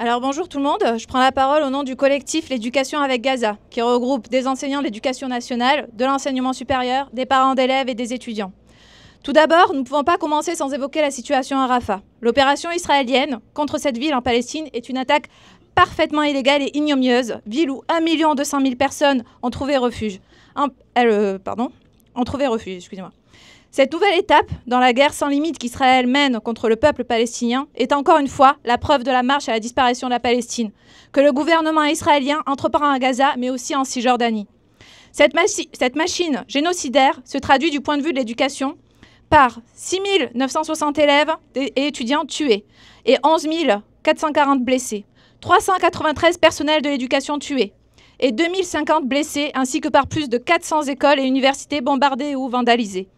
Alors bonjour tout le monde, je prends la parole au nom du collectif L'éducation avec Gaza, qui regroupe des enseignants de l'éducation nationale, de l'enseignement supérieur, des parents d'élèves et des étudiants. Tout d'abord, nous ne pouvons pas commencer sans évoquer la situation à Rafah. L'opération israélienne contre cette ville en Palestine est une attaque parfaitement illégale et ignomieuse, ville où 1,2 200 000 personnes ont trouvé refuge. Euh, pardon, ont trouvé refuge, excusez-moi. Cette nouvelle étape dans la guerre sans limite qu'Israël mène contre le peuple palestinien est encore une fois la preuve de la marche à la disparition de la Palestine, que le gouvernement israélien entreprend à Gaza mais aussi en Cisjordanie. Cette, machine génocidaire se traduit du point de vue de l'éducation par 6 960 élèves et étudiants tués et 11 440 blessés, 393 personnels de l'éducation tués et 2050 blessés ainsi que par plus de 400 écoles et universités bombardées ou vandalisées.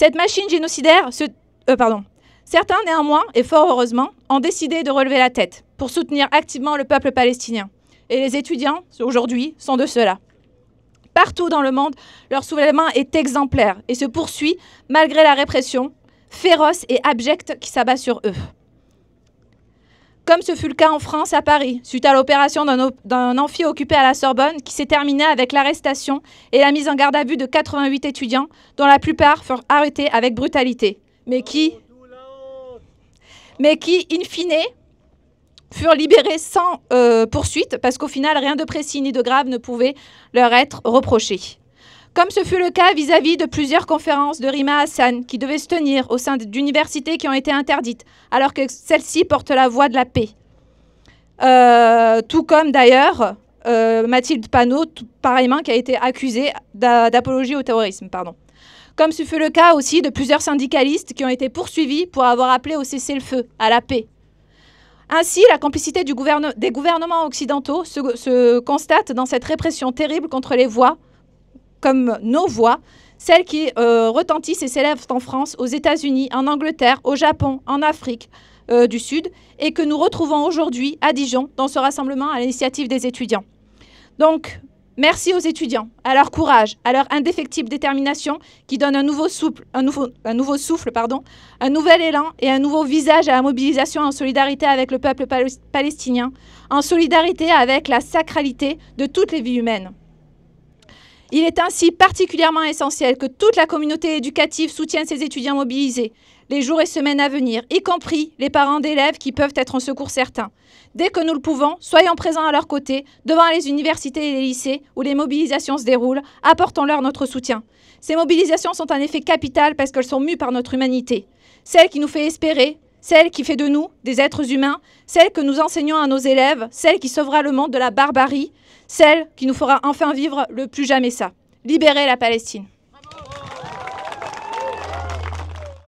Cette machine génocidaire, euh, certains néanmoins, et fort heureusement, ont décidé de relever la tête pour soutenir activement le peuple palestinien. Et les étudiants, aujourd'hui, sont de ceux-là. Partout dans le monde, leur soulèvement est exemplaire et se poursuit malgré la répression féroce et abjecte qui s'abat sur eux comme ce fut le cas en France à Paris, suite à l'opération d'un amphi occupé à la Sorbonne qui s'est terminée avec l'arrestation et la mise en garde à vue de 88 étudiants, dont la plupart furent arrêtés avec brutalité. Mais qui, mais qui in fine, furent libérés sans euh, poursuite, parce qu'au final, rien de précis ni de grave ne pouvait leur être reproché comme ce fut le cas vis-à-vis de plusieurs conférences de Rima Hassan qui devaient se tenir au sein d'universités qui ont été interdites, alors que celles-ci portent la voix de la paix. Euh, tout comme d'ailleurs euh, Mathilde Panot, pareillement, qui a été accusée d'apologie au terrorisme. Pardon. Comme ce fut le cas aussi de plusieurs syndicalistes qui ont été poursuivis pour avoir appelé au cessez-le-feu, à la paix. Ainsi, la complicité du des gouvernements occidentaux se constate dans cette répression terrible contre les voix, comme nos voix, celles qui euh, retentissent et s'élèvent en France, aux États-Unis, en Angleterre, au Japon, en Afrique euh, du Sud, et que nous retrouvons aujourd'hui à Dijon dans ce rassemblement à l'initiative des étudiants. Donc, merci aux étudiants, à leur courage, à leur indéfectible détermination qui donne un nouveau, un nouveau souffle, pardon, un nouvel élan et un nouveau visage à la mobilisation en solidarité avec le peuple palestinien, en solidarité avec la sacralité de toutes les vies humaines. Il est ainsi particulièrement essentiel que toute la communauté éducative soutienne ces étudiants mobilisés les jours et semaines à venir, y compris les parents d'élèves qui peuvent être en secours certains. Dès que nous le pouvons, soyons présents à leur côté, devant les universités et les lycées où les mobilisations se déroulent, apportons-leur notre soutien. Ces mobilisations sont un effet capital parce qu'elles sont mues par notre humanité, celle qui nous fait espérer, celle qui fait de nous des êtres humains, celle que nous enseignons à nos élèves, celle qui sauvera le monde de la barbarie, celle qui nous fera enfin vivre le plus jamais ça. Libérer la Palestine.